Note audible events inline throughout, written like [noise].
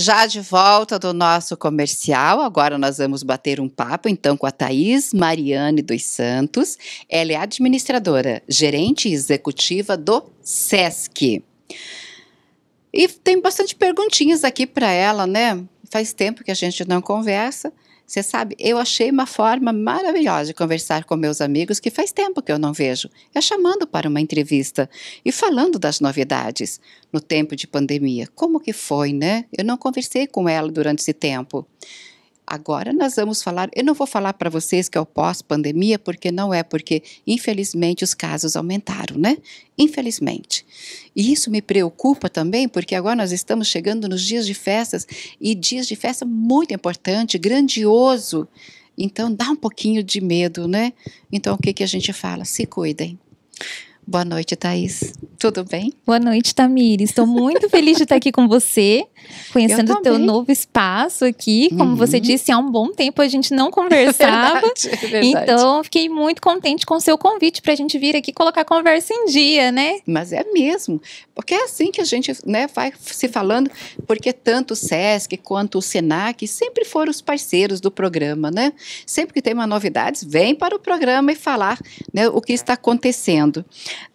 Já de volta do nosso comercial, agora nós vamos bater um papo então com a Thaís Mariane dos Santos. Ela é administradora, gerente executiva do SESC. E tem bastante perguntinhas aqui para ela, né? Faz tempo que a gente não conversa. Você sabe, eu achei uma forma maravilhosa de conversar com meus amigos que faz tempo que eu não vejo. É chamando para uma entrevista e falando das novidades no tempo de pandemia. Como que foi, né? Eu não conversei com ela durante esse tempo. Agora nós vamos falar, eu não vou falar para vocês que é o pós-pandemia, porque não é, porque infelizmente os casos aumentaram, né? Infelizmente. E isso me preocupa também, porque agora nós estamos chegando nos dias de festas e dias de festa muito importante, grandioso. Então dá um pouquinho de medo, né? Então o que que a gente fala? Se cuidem. Boa noite, Thaís. Tudo bem? Boa noite, Tamir. Estou muito feliz de estar aqui com você, [laughs] conhecendo o teu novo espaço aqui. Como uhum. você disse, há um bom tempo a gente não conversava. [laughs] É verdade, é verdade. Então, fiquei muito contente com o seu convite para a gente vir aqui colocar a conversa em dia, né? Mas é mesmo. Porque é assim que a gente né, vai se falando, porque tanto o SESC quanto o SENAC sempre foram os parceiros do programa, né? Sempre que tem uma novidade, vem para o programa e falar né, o que está acontecendo.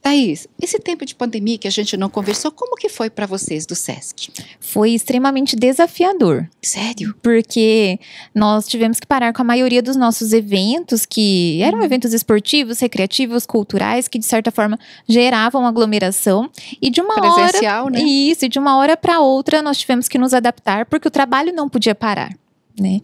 Thaís, esse tempo de pandemia que a gente não conversou, como que foi para vocês do SESC? Foi extremamente desafiador. Sério? Porque nós tivemos que parar com a maioria dos nossos eventos, que eram uhum. eventos esportivos, recreativos, culturais, que de certa forma geravam aglomeração. E de uma Presencial, hora. Né? Isso, e de uma hora para outra nós tivemos que nos adaptar, porque o trabalho não podia parar. Né?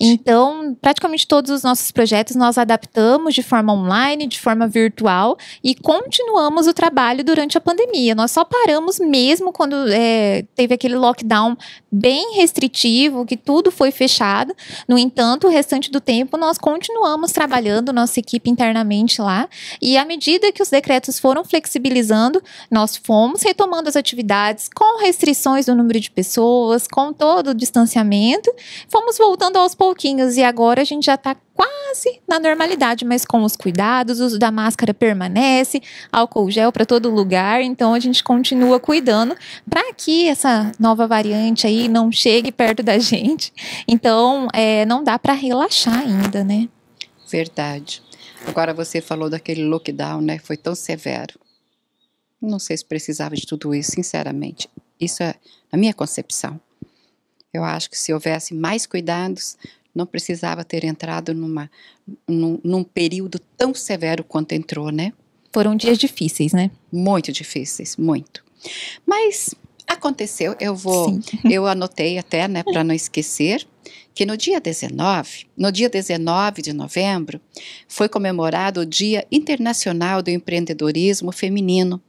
Então, praticamente todos os nossos projetos nós adaptamos de forma online, de forma virtual e continuamos o trabalho durante a pandemia. Nós só paramos mesmo quando é, teve aquele lockdown bem restritivo, que tudo foi fechado. No entanto, o restante do tempo nós continuamos trabalhando, nossa equipe internamente lá. E à medida que os decretos foram flexibilizando, nós fomos retomando as atividades com restrições do número de pessoas, com todo o distanciamento, fomos voltando aos pouquinhos e agora a gente já está quase na normalidade, mas com os cuidados, o uso da máscara permanece, álcool gel para todo lugar, então a gente continua cuidando para que essa nova variante aí não chegue perto da gente. Então, é, não dá para relaxar ainda, né? Verdade. Agora você falou daquele lockdown, né? Foi tão severo. Não sei se precisava de tudo isso, sinceramente. Isso é a minha concepção. Eu acho que se houvesse mais cuidados, não precisava ter entrado numa, num, num período tão severo quanto entrou, né? Foram dias difíceis, né? Muito difíceis, muito. Mas aconteceu, eu vou, Sim. [laughs] eu anotei até, né, para não esquecer, que no dia 19, no dia 19 de novembro, foi comemorado o Dia Internacional do Empreendedorismo Feminino.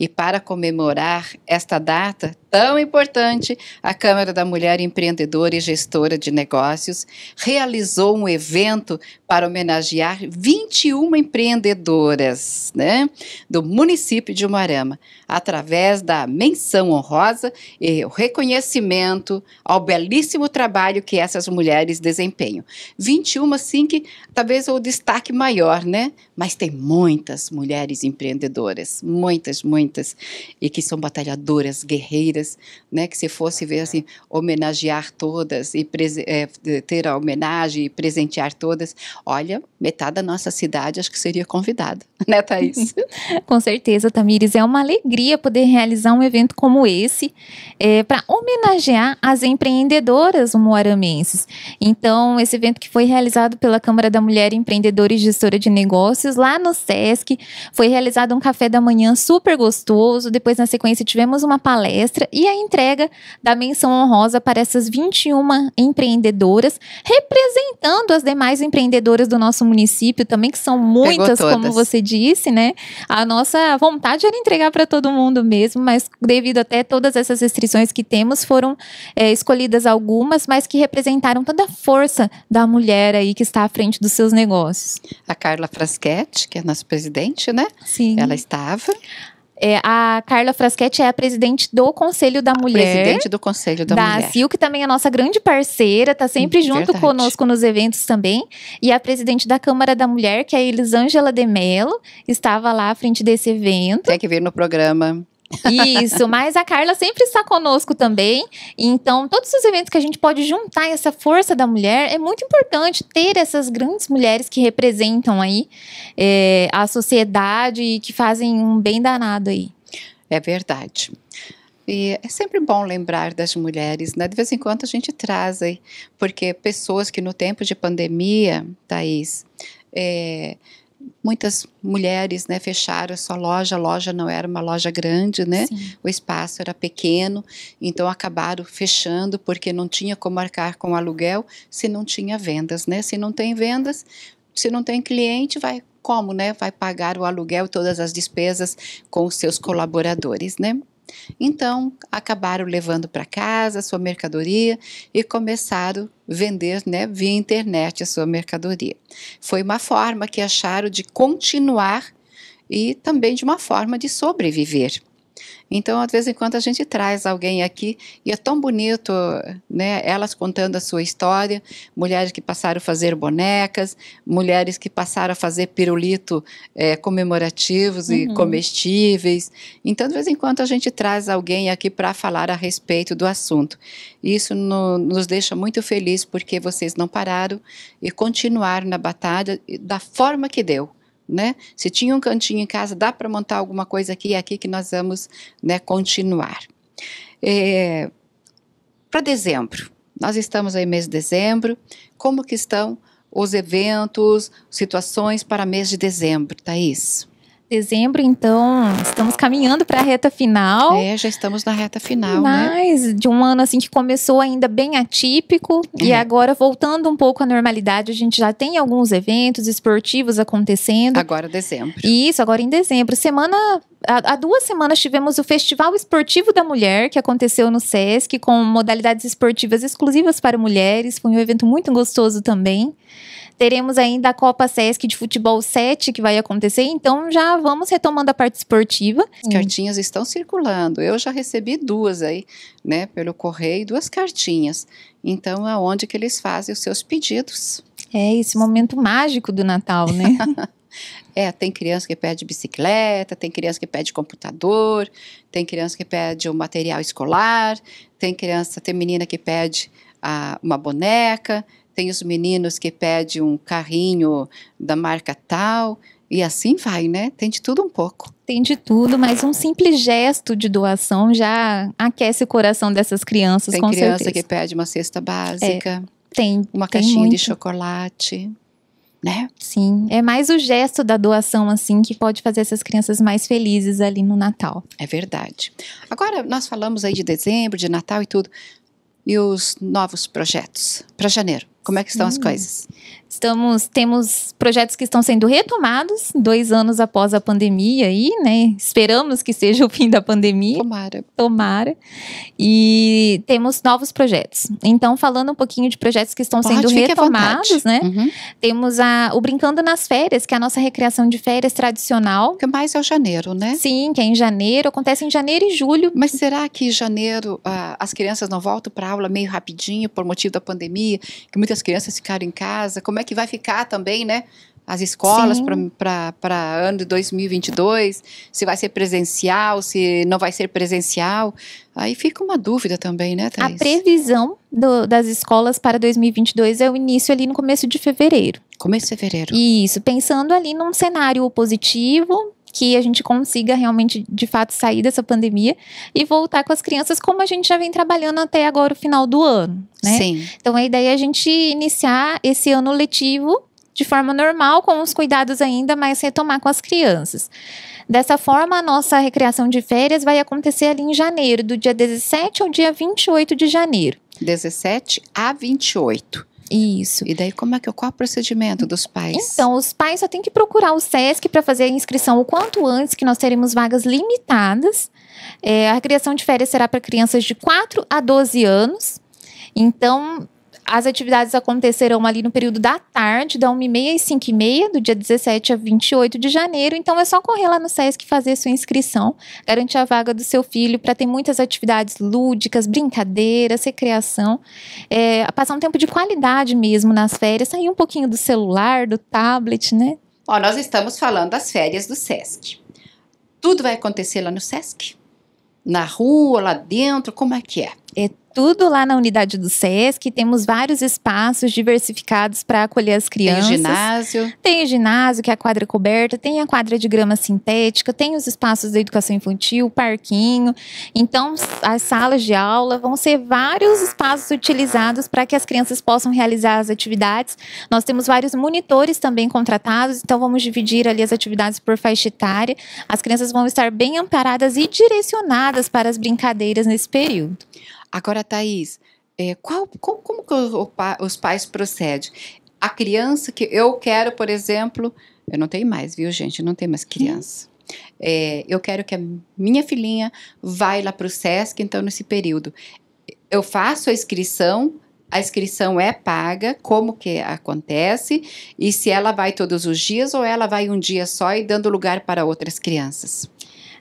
E para comemorar esta data tão importante, a Câmara da Mulher Empreendedora e Gestora de Negócios realizou um evento para homenagear 21 empreendedoras né, do município de Umarama, através da menção honrosa e o reconhecimento ao belíssimo trabalho que essas mulheres desempenham. 21, assim, que talvez é o destaque maior, né? Mas tem muitas mulheres empreendedoras, muitas, muitas muitas e que são batalhadoras, guerreiras, né? Que se fosse ver assim, homenagear todas e é, ter a homenagem e presentear todas, olha, metade da nossa cidade acho que seria convidada, [laughs] né, Thaís? [laughs] Com certeza, Tamires, é uma alegria poder realizar um evento como esse é, para homenagear as empreendedoras moaramenses. Então, esse evento que foi realizado pela Câmara da Mulher Empreendedora e Gestora de Negócios lá no SESC, foi realizado um café da manhã super gostoso depois, na sequência, tivemos uma palestra e a entrega da menção honrosa para essas 21 empreendedoras, representando as demais empreendedoras do nosso município também, que são muitas, como você disse, né? A nossa vontade era entregar para todo mundo mesmo, mas devido até todas essas restrições que temos, foram é, escolhidas algumas, mas que representaram toda a força da mulher aí que está à frente dos seus negócios. A Carla Fraschetti, que é nossa presidente, né? Sim. Ela estava. É, a Carla Fraschetti é a presidente do Conselho da Mulher. Presidente do Conselho da, da Mulher. Da que também é nossa grande parceira, tá sempre junto conosco nos eventos também. E a presidente da Câmara da Mulher, que é a Elisângela de Mello, estava lá à frente desse evento. Tem que vir no programa. Isso, mas a Carla sempre está conosco também. Então, todos os eventos que a gente pode juntar essa força da mulher é muito importante ter essas grandes mulheres que representam aí é, a sociedade e que fazem um bem danado aí. É verdade. E é sempre bom lembrar das mulheres, né? De vez em quando a gente traz aí, porque pessoas que no tempo de pandemia, Thaís, é, muitas mulheres né, fecharam a sua loja, a loja não era uma loja grande, né? O espaço era pequeno, então acabaram fechando porque não tinha como arcar com o aluguel se não tinha vendas, né? Se não tem vendas, se não tem cliente, vai como, né? Vai pagar o aluguel, todas as despesas com os seus colaboradores, né? Então, acabaram levando para casa a sua mercadoria e começaram a vender né, via internet a sua mercadoria. Foi uma forma que acharam de continuar e também de uma forma de sobreviver. Então, de vez em quando, a gente traz alguém aqui e é tão bonito, né? Elas contando a sua história, mulheres que passaram a fazer bonecas, mulheres que passaram a fazer pirulito é, comemorativos uhum. e comestíveis. Então, de vez em quando, a gente traz alguém aqui para falar a respeito do assunto. Isso no, nos deixa muito feliz porque vocês não pararam e continuaram na batalha da forma que deu né? Se tinha um cantinho em casa, dá para montar alguma coisa aqui e aqui que nós vamos né, continuar. É, para dezembro, nós estamos aí mês de dezembro, como que estão os eventos, situações para mês de dezembro, Thaís? dezembro, então estamos caminhando para a reta final. É, já estamos na reta final, né? Mas né? de um ano assim que começou ainda bem atípico uhum. e agora voltando um pouco à normalidade, a gente já tem alguns eventos esportivos acontecendo. Agora é dezembro. Isso, agora é em dezembro. Semana há duas semanas tivemos o Festival Esportivo da Mulher, que aconteceu no SESC, com modalidades esportivas exclusivas para mulheres. Foi um evento muito gostoso também teremos ainda a Copa Sesc de Futebol 7 que vai acontecer, então já vamos retomando a parte esportiva. As cartinhas estão circulando, eu já recebi duas aí, né, pelo correio, duas cartinhas. Então, é onde que eles fazem os seus pedidos. É esse momento mágico do Natal, né? [laughs] É, tem criança que pede bicicleta, tem criança que pede computador, tem criança que pede o um material escolar, tem criança, tem menina que pede ah, uma boneca, tem os meninos que pedem um carrinho da marca tal, e assim vai, né? Tem de tudo um pouco. Tem de tudo, mas um simples gesto de doação já aquece o coração dessas crianças, tem com criança certeza. que pede uma cesta básica. É, tem. Uma tem caixinha muito. de chocolate. Né? Sim, é mais o gesto da doação assim que pode fazer essas crianças mais felizes ali no Natal. É verdade. Agora nós falamos aí de dezembro, de Natal e tudo. E os novos projetos para janeiro? Como é que estão as hum. coisas? Estamos, temos projetos que estão sendo retomados dois anos após a pandemia aí, né? Esperamos que seja o fim da pandemia. Tomara. Tomara. E temos novos projetos. Então, falando um pouquinho de projetos que estão Pode, sendo retomados, né? Uhum. Temos a, o Brincando nas Férias, que é a nossa recreação de férias tradicional. Que mais é o janeiro, né? Sim, que é em janeiro. Acontece em janeiro e julho. Mas será que em janeiro ah, as crianças não voltam para aula meio rapidinho por motivo da pandemia? Que muitas crianças ficaram em casa? Como é como é que vai ficar também, né? As escolas para ano de 2022, se vai ser presencial, se não vai ser presencial. Aí fica uma dúvida também, né, Thaís? A previsão do, das escolas para 2022 é o início ali no começo de fevereiro. Começo de fevereiro. Isso, pensando ali num cenário positivo, que a gente consiga realmente, de fato, sair dessa pandemia e voltar com as crianças como a gente já vem trabalhando até agora, o final do ano, né? Sim. Então, a ideia é a gente iniciar esse ano letivo de forma normal, com os cuidados ainda, mas retomar com as crianças. Dessa forma, a nossa recreação de férias vai acontecer ali em janeiro, do dia 17 ao dia 28 de janeiro. 17 a 28. Isso. E daí como é que qual é o procedimento dos pais? Então, os pais só têm que procurar o SESC para fazer a inscrição o quanto antes, que nós teremos vagas limitadas. É, a criação de férias será para crianças de 4 a 12 anos. Então, as atividades acontecerão ali no período da tarde, da 1h30 às 5h30, do dia 17 a 28 de janeiro. Então é só correr lá no SESC fazer sua inscrição, garantir a vaga do seu filho para ter muitas atividades lúdicas, brincadeiras, recreação. É, passar um tempo de qualidade mesmo nas férias, sair um pouquinho do celular, do tablet, né? Ó, nós estamos falando das férias do SESC. Tudo vai acontecer lá no SESC? Na rua, lá dentro, como é que é? É tudo lá na unidade do SESC, temos vários espaços diversificados para acolher as crianças. Tem ginásio. Tem ginásio, que é a quadra coberta, tem a quadra de grama sintética, tem os espaços da educação infantil, o parquinho. Então, as salas de aula vão ser vários espaços utilizados para que as crianças possam realizar as atividades. Nós temos vários monitores também contratados, então vamos dividir ali as atividades por faixa etária. As crianças vão estar bem amparadas e direcionadas para as brincadeiras nesse período. Agora, Thaís, é, qual, como, como que o, os pais procedem? A criança que eu quero, por exemplo, eu não tenho mais, viu, gente? não tenho mais hum. criança. É, eu quero que a minha filhinha vá lá para o SESC, então, nesse período. Eu faço a inscrição, a inscrição é paga, como que acontece, e se ela vai todos os dias ou ela vai um dia só e dando lugar para outras crianças.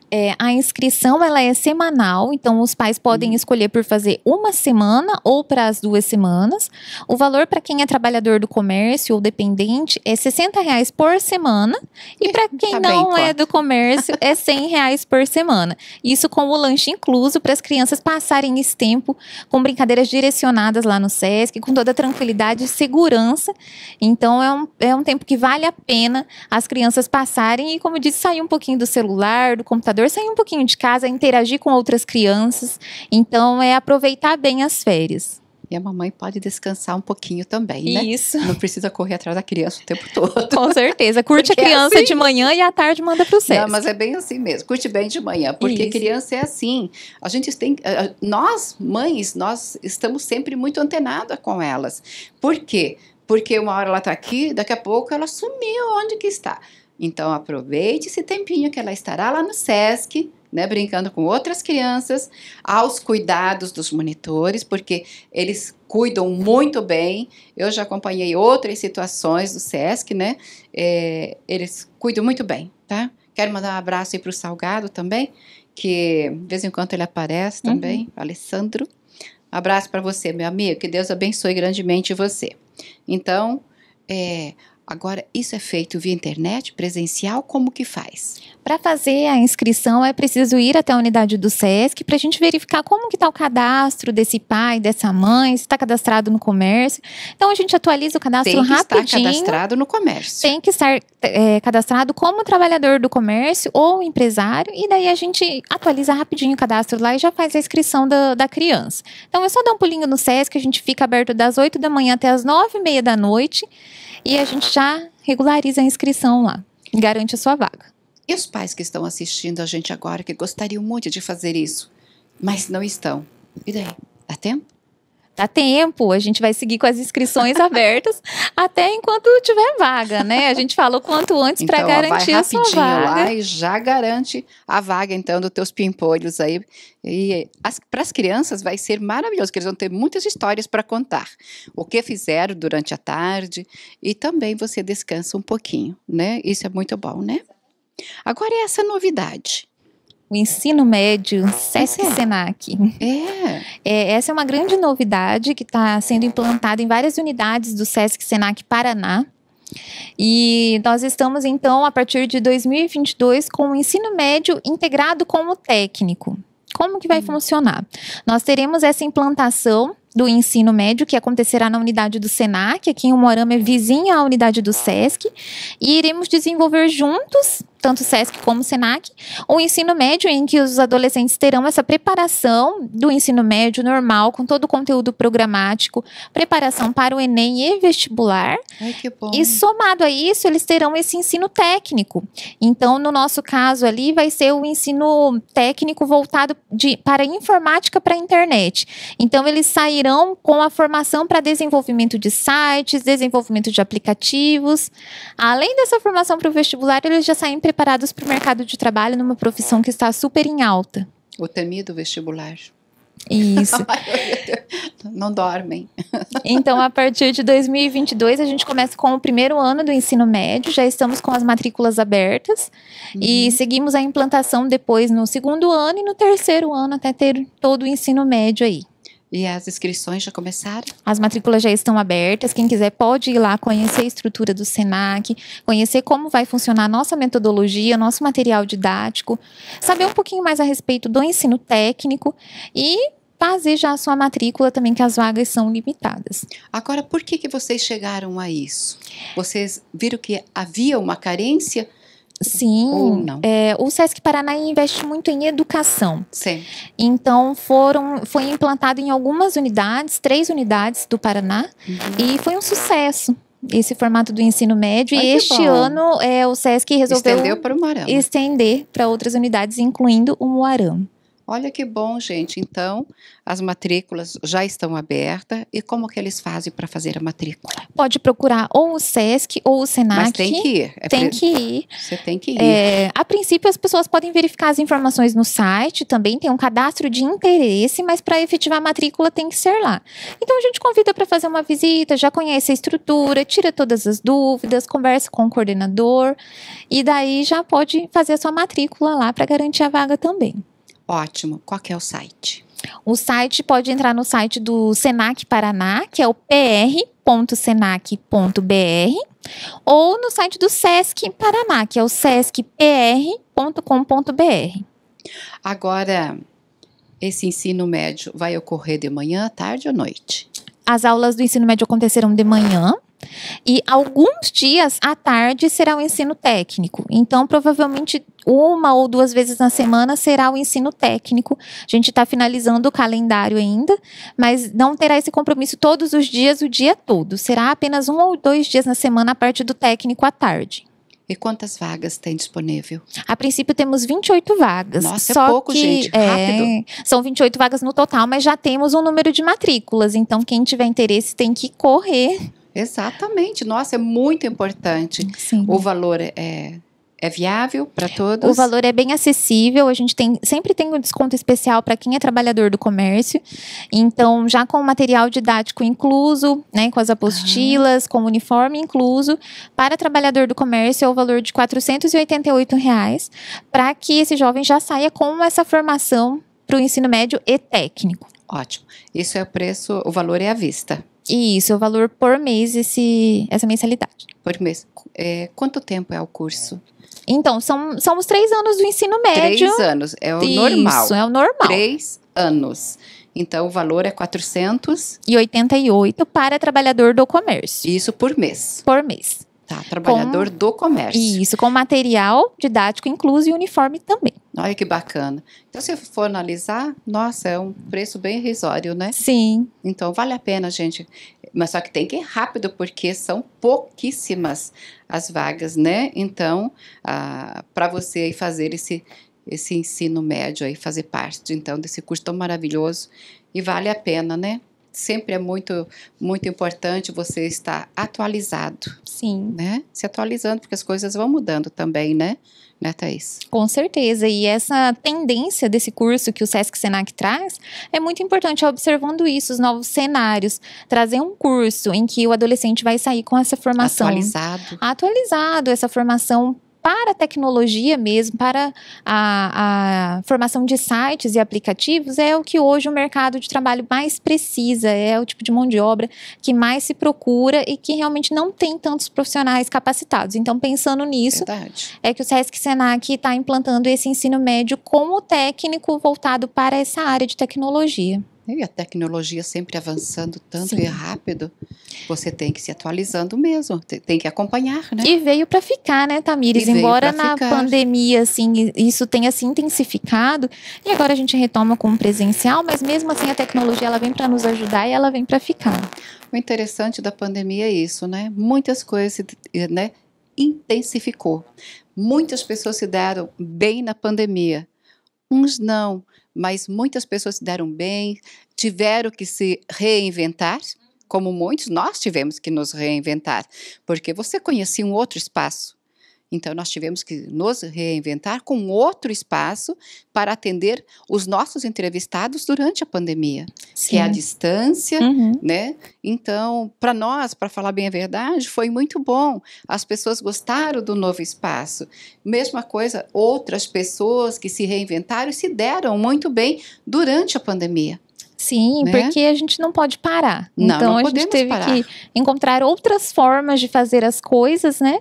É, a inscrição ela é semanal, então os pais podem uhum. escolher por fazer uma semana ou para as duas semanas. O valor para quem é trabalhador do comércio ou dependente é 60 reais por semana e para quem tá não bem, é do comércio é 100 reais por semana. Isso com o lanche incluso para as crianças passarem esse tempo com brincadeiras direcionadas lá no SESC, com toda tranquilidade e segurança. Então é um, é um tempo que vale a pena as crianças passarem e, como eu disse, sair um pouquinho do celular, do computador trabalhador sair um pouquinho de casa, interagir com outras crianças. Então, é aproveitar bem as férias. E a mamãe pode descansar um pouquinho também, né? Isso. Não precisa correr atrás da criança o tempo [laughs] todo. Com certeza. Curte porque a é criança é assim. de manhã e à tarde manda para o cesto. Não, mas é bem assim mesmo. Curte bem de manhã, porque Isso. criança é assim. A gente tem... Eh, eh, nós, mães, nós estamos sempre muito antenadas com elas. Por quê? Porque uma hora ela está aqui, daqui a pouco ela sumiu. Onde que está? Então aproveite esse tempinho que ela estará lá no SESC, né, brincando com outras crianças, aos cuidados dos monitores, porque eles cuidam muito bem. Eu já acompanhei outras situações do SESC, né? É, eles cuidam muito bem, tá? Quero mandar um abraço aí para o Salgado também, que de vez em quando ele aparece uhum. também, uhum. Alessandro. Um abraço para você, meu amigo. Que Deus abençoe grandemente você. Então, é, Agora, isso é feito via internet, presencial, como que faz? Para fazer a inscrição é preciso ir até a unidade do SESC para a gente verificar como que está o cadastro desse pai, dessa mãe, se está cadastrado no comércio. Então a gente atualiza o cadastro rapidinho. Tem que rapidinho, estar cadastrado no comércio. Tem que estar é, cadastrado como trabalhador do comércio ou empresário e daí a gente atualiza rapidinho o cadastro lá e já faz a inscrição da, da criança. Então é só dar um pulinho no SESC, a gente fica aberto das 8 da manhã até as 9 e meia da noite e a gente já regulariza a inscrição lá e garante a sua vaga. E os pais que estão assistindo a gente agora que gostariam muito de fazer isso, mas não estão? E daí? Dá tempo? Dá tempo, a gente vai seguir com as inscrições [laughs] abertas até enquanto tiver vaga, né? A gente falou o quanto antes então, para garantir a sua vaga. Lá e já garante a vaga, então, dos teus pimpolhos aí. E para as crianças vai ser maravilhoso, que eles vão ter muitas histórias para contar. O que fizeram durante a tarde e também você descansa um pouquinho, né? Isso é muito bom, né? Agora é essa novidade o ensino médio, SESC é. SENAC. É. é. Essa é uma grande novidade que está sendo implantada em várias unidades do SESC SENAC Paraná. E nós estamos, então, a partir de 2022, com o ensino médio integrado com o técnico. Como que vai hum. funcionar? Nós teremos essa implantação do ensino médio, que acontecerá na unidade do SENAC, aqui em Umuarama é vizinha à unidade do SESC, e iremos desenvolver juntos, tanto o SESC como o SENAC, o ensino médio em que os adolescentes terão essa preparação do ensino médio normal, com todo o conteúdo programático, preparação para o ENEM e vestibular. Ai, que bom. E somado a isso, eles terão esse ensino técnico. Então, no nosso caso ali, vai ser o ensino técnico voltado de, para informática para a internet. Então, eles sairão com a formação para desenvolvimento de sites, desenvolvimento de aplicativos. Além dessa formação para o vestibular, eles já saem preparados para o mercado de trabalho numa profissão que está super em alta. O temido vestibular. Isso. [laughs] Não dormem. Então, a partir de 2022, a gente começa com o primeiro ano do ensino médio, já estamos com as matrículas abertas uhum. e seguimos a implantação depois no segundo ano e no terceiro ano, até ter todo o ensino médio aí. E as inscrições já começaram? As matrículas já estão abertas. Quem quiser pode ir lá conhecer a estrutura do SENAC, conhecer como vai funcionar a nossa metodologia, nosso material didático, saber um pouquinho mais a respeito do ensino técnico e fazer já a sua matrícula também, que as vagas são limitadas. Agora, por que, que vocês chegaram a isso? Vocês viram que havia uma carência? Sim, é, o Sesc Paraná investe muito em educação. Sim. Então foram, foi implantado em algumas unidades, três unidades do Paraná, uhum. e foi um sucesso esse formato do ensino médio. Ai, e este bom. ano é, o Sesc resolveu estender para outras unidades, incluindo o Moarama. Olha que bom, gente. Então, as matrículas já estão abertas. E como que eles fazem para fazer a matrícula? Pode procurar ou o SESC ou o SENAC. Mas tem que ir. É tem pre... que ir. Você tem que é, ir. É, a princípio, as pessoas podem verificar as informações no site. Também tem um cadastro de interesse, mas para efetivar a matrícula tem que ser lá. Então, a gente convida para fazer uma visita, já conhece a estrutura, tira todas as dúvidas, conversa com o coordenador. E daí já pode fazer a sua matrícula lá para garantir a vaga também. Ótimo. Qual é o site? O site pode entrar no site do Senac Paraná, que é o pr.senac.br, ou no site do Sesc Paraná, que é o sescpr.com.br. Agora, esse ensino médio vai ocorrer de manhã, tarde ou noite? As aulas do ensino médio acontecerão de manhã, e alguns dias à tarde será o ensino técnico. Então, provavelmente uma ou duas vezes na semana será o ensino técnico. A gente está finalizando o calendário ainda, mas não terá esse compromisso todos os dias, o dia todo. Será apenas um ou dois dias na semana a parte do técnico à tarde. E quantas vagas tem disponível? A princípio temos 28 vagas. Nossa, é só é pouco, que, gente. É, rápido. É, são 28 vagas no total, mas já temos um número de matrículas. Então, quem tiver interesse tem que correr. Exatamente. Nossa, é muito importante. Sim. O valor é é viável para é. todos? O valor é bem acessível. A gente tem sempre tem um desconto especial para quem é trabalhador do comércio. Então, já com o material didático incluso, né, com as apostilas, ah. com o uniforme incluso, para trabalhador do comércio é o valor de R$ reais, para que esse jovem já saia com essa formação para o ensino médio e técnico. Ótimo. Isso é o preço, o valor é à vista. Isso, é o valor por mês esse essa mensalidade. Por mês. É, quanto tempo é o curso? Então, são, são os três anos do ensino médio. Três anos, é o Isso, normal. Isso, é o normal. Três anos. Então, o valor é 488 para trabalhador do comércio. Isso por mês. Por mês. Tá, trabalhador com, do comércio. Isso, com material didático incluso e uniforme também. Olha que bacana. Então, se for analisar, nossa, é um preço bem irrisório, né? Sim. Então, vale a pena, gente. Mas só que tem que ir rápido, porque são pouquíssimas as vagas, né? Então, ah, para você aí fazer esse, esse ensino médio aí, fazer parte, então, desse curso tão maravilhoso, e vale a pena, né? sempre é muito, muito importante você estar atualizado. Sim. Né? Se atualizando, porque as coisas vão mudando também, né? né, Thaís? Com certeza. E essa tendência desse curso que o Sesc Senac traz é muito importante, observando isso, os novos cenários. Trazer um curso em que o adolescente vai sair com essa formação. Atualizado. Atualizado, essa formação para a tecnologia mesmo, para a, a formação de sites e aplicativos, é o que hoje o mercado de trabalho mais precisa, é o tipo de mão de obra que mais se procura e que realmente não tem tantos profissionais capacitados. Então, pensando nisso, Verdade. é que o SESC Senac está implantando esse ensino médio como técnico voltado para essa área de tecnologia. Né? E a tecnologia sempre avançando tanto Sim. e rápido, você tem que se atualizando mesmo, tem que acompanhar, né? E veio para ficar, né, Tamires? E Embora na ficar. pandemia, assim, isso tenha se intensificado, e agora a gente retoma com o presencial, mas mesmo assim a tecnologia, ela vem para nos ajudar e ela vem para ficar. O interessante da pandemia é isso, né? Muitas coisas, né, intensificou. Muitas pessoas se deram bem na pandemia, uns não mas muitas pessoas se deram bem, tiveram que se reinventar, como muitos nós tivemos que nos reinventar, porque você conhecia um outro espaço, então, nós tivemos que nos reinventar com outro espaço para atender os nossos entrevistados durante a pandemia, Sim. que é a distância, uhum. né? Então, para nós, para falar bem a verdade, foi muito bom. As pessoas gostaram do novo espaço. Mesma coisa, outras pessoas que se reinventaram se deram muito bem durante a pandemia. Sim, né? porque a gente não pode parar. Não, então não a gente teve parar. que encontrar outras formas de fazer as coisas, né?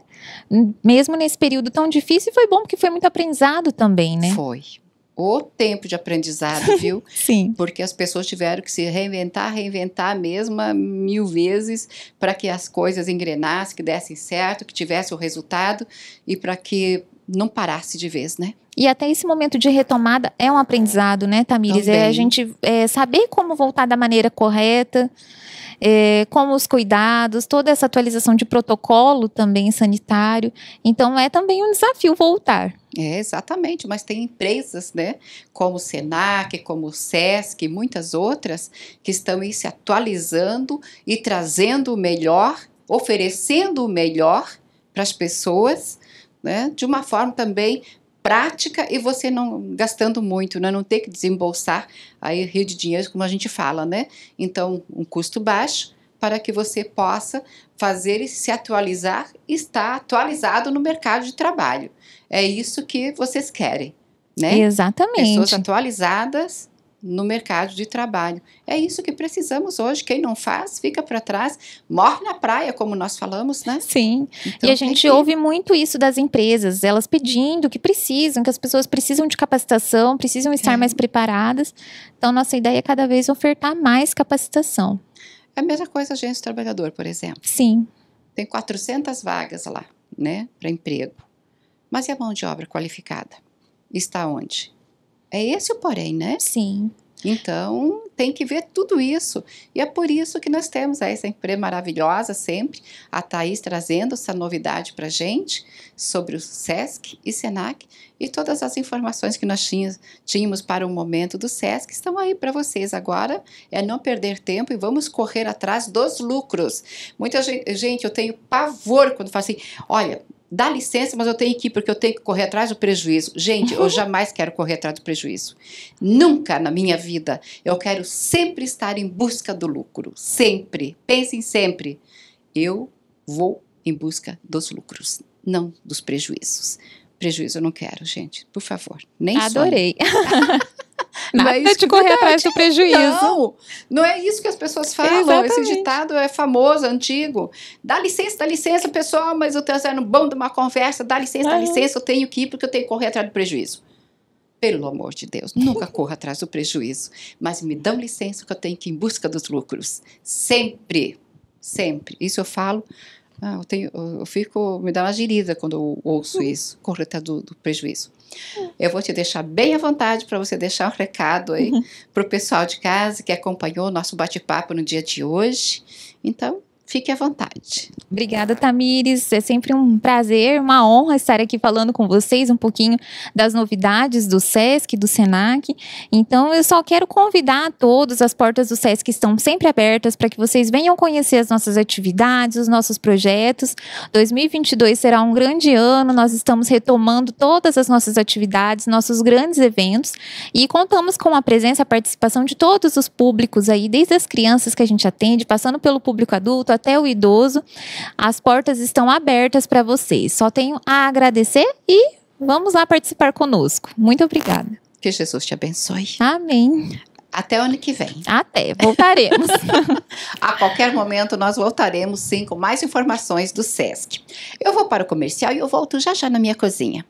Mesmo nesse período tão difícil, foi bom porque foi muito aprendizado também, né? Foi. O tempo de aprendizado, [laughs] viu? Sim. Porque as pessoas tiveram que se reinventar, reinventar mesmo mil vezes para que as coisas engrenassem, que dessem certo, que tivesse o resultado e para que não parasse de vez, né? E até esse momento de retomada é um aprendizado, né, Tamires? Também. É a gente é, saber como voltar da maneira correta, é, como os cuidados, toda essa atualização de protocolo também sanitário. Então, é também um desafio voltar. É, exatamente, mas tem empresas, né, como o Senac, como o SESC, e muitas outras, que estão aí se atualizando e trazendo o melhor, oferecendo o melhor para as pessoas, né, de uma forma também prática e você não gastando muito, né? não ter que desembolsar aí rede de dinheiro, como a gente fala, né? Então, um custo baixo para que você possa fazer e se atualizar e estar atualizado no mercado de trabalho. É isso que vocês querem, né? Exatamente. Pessoas atualizadas no mercado de trabalho. É isso que precisamos hoje. Quem não faz, fica para trás, morre na praia, como nós falamos, né? Sim. Então, e a gente que... ouve muito isso das empresas, elas pedindo que precisam, que as pessoas precisam de capacitação, precisam estar é. mais preparadas. Então, nossa ideia é cada vez ofertar mais capacitação. É a mesma coisa a agência do trabalhador, por exemplo. Sim. Tem 400 vagas lá, né, para emprego. Mas e a mão de obra qualificada? Está onde? É esse o porém, né? Sim. Então, tem que ver tudo isso. E é por isso que nós temos essa empresa maravilhosa sempre, a Thaís trazendo essa novidade para gente sobre o SESC e SENAC. E todas as informações que nós tínhamos para o momento do SESC estão aí para vocês. Agora é não perder tempo e vamos correr atrás dos lucros. Muita gente, eu tenho pavor quando fala assim: olha, dá licença, mas eu tenho que ir porque eu tenho que correr atrás do prejuízo. Gente, eu [laughs] jamais quero correr atrás do prejuízo. Nunca na minha vida. Eu quero sempre estar em busca do lucro. Sempre. Pensem sempre. Eu vou em busca dos lucros, não dos prejuízos. Prejuízo eu não quero, gente. Por favor. Nem Adorei. [laughs] Nada não é de é correr atrás do prejuízo. Não, não é isso que as pessoas falam. Exatamente. Esse ditado é famoso, antigo. Dá licença, dá licença, pessoal, mas eu estou sendo bom de uma conversa. Dá licença, ah. dá é. licença, eu tenho que ir porque eu tenho que correr atrás do prejuízo. Pelo amor de Deus, nunca [laughs] corra atrás do prejuízo, mas me dão licença que eu tenho que ir em busca dos lucros. Sempre, sempre. Isso eu falo ah, eu, tenho, eu, fico, me dá uma gerida quando eu ouço hum. isso, correta do, do prejuízo. Eu vou te deixar bem à vontade para você deixar um recado aí uhum. para o pessoal de casa que acompanhou o nosso bate-papo no dia de hoje. Então, Fique à vontade. Obrigada, Tamires. É sempre um prazer, uma honra estar aqui falando com vocês um pouquinho das novidades do SESC, do SENAC. Então, eu só quero convidar a todos, as portas do SESC estão sempre abertas para que vocês venham conhecer as nossas atividades, os nossos projetos. 2022 será um grande ano, nós estamos retomando todas as nossas atividades, nossos grandes eventos e contamos com a presença, a participação de todos os públicos aí, desde as crianças que a gente atende, passando pelo público adulto, até o idoso. As portas estão abertas para vocês. Só tenho a agradecer e vamos lá participar conosco. Muito obrigada. Que Jesus te abençoe. Amém. Até o ano que vem. Até, voltaremos. [laughs] a qualquer momento nós voltaremos sim com mais informações do SESC. Eu vou para o comercial e eu volto já já na minha cozinha.